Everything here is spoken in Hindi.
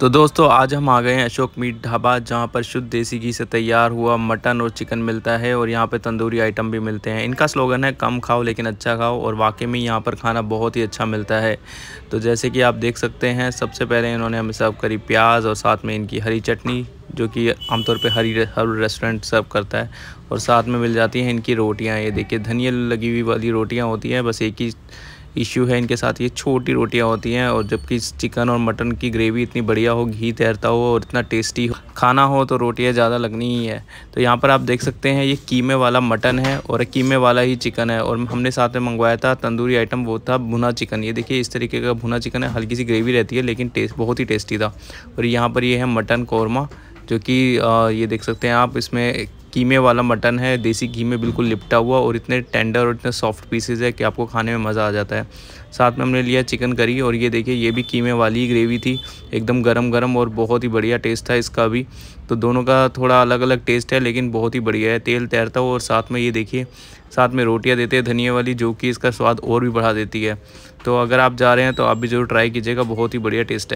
तो दोस्तों आज हम आ गए हैं अशोक मीट ढाबा जहाँ पर शुद्ध देसी घी से तैयार हुआ मटन और चिकन मिलता है और यहाँ पर तंदूरी आइटम भी मिलते हैं इनका स्लोगन है कम खाओ लेकिन अच्छा खाओ और वाकई में यहाँ पर खाना बहुत ही अच्छा मिलता है तो जैसे कि आप देख सकते हैं सबसे पहले इन्होंने हमें सर्व करी प्याज और साथ में इनकी हरी चटनी जो कि आमतौर पर हरी हर रेस्टोरेंट सर्व करता है और साथ में मिल जाती हैं इनकी रोटियाँ ये देखिए धनिया लगी हुई वाली रोटियाँ होती हैं बस एक ही इश्यू है इनके साथ ये छोटी रोटियाँ होती हैं और जबकि चिकन और मटन की ग्रेवी इतनी बढ़िया हो घी तैरता हो और इतना टेस्टी हो खाना हो तो रोटियाँ ज़्यादा लगनी ही है तो यहाँ पर आप देख सकते हैं ये कीमे वाला मटन है और कीमे वाला ही चिकन है और हमने साथ में मंगवाया था तंदूरी आइटम वो था भुना चिकन ये देखिए इस तरीके का भुना चिकन है हल्की सी ग्रेवी रहती है लेकिन टेस्ट बहुत ही टेस्टी था और यहाँ पर ये है मटन कौरमा जो कि ये देख सकते हैं आप इसमें कीमे वाला मटन है देसी घी में बिल्कुल लिपटा हुआ और इतने टेंडर और इतने सॉफ्ट पीसेज है कि आपको खाने में मज़ा आ जाता है साथ में हमने लिया चिकन करी और ये देखिए ये भी कीमे वाली ही ग्रेवी थी एकदम गरम गरम और बहुत ही बढ़िया टेस्ट था इसका भी तो दोनों का थोड़ा अलग अलग टेस्ट है लेकिन बहुत ही बढ़िया है तेल तैरता हो और साथ में ये देखिए साथ में रोटियाँ देते हैं धनिया वाली जो कि इसका स्वाद और भी बढ़ा देती है तो अगर आप जा रहे हैं तो आप भी ज़रूर ट्राई कीजिएगा बहुत ही बढ़िया टेस्ट है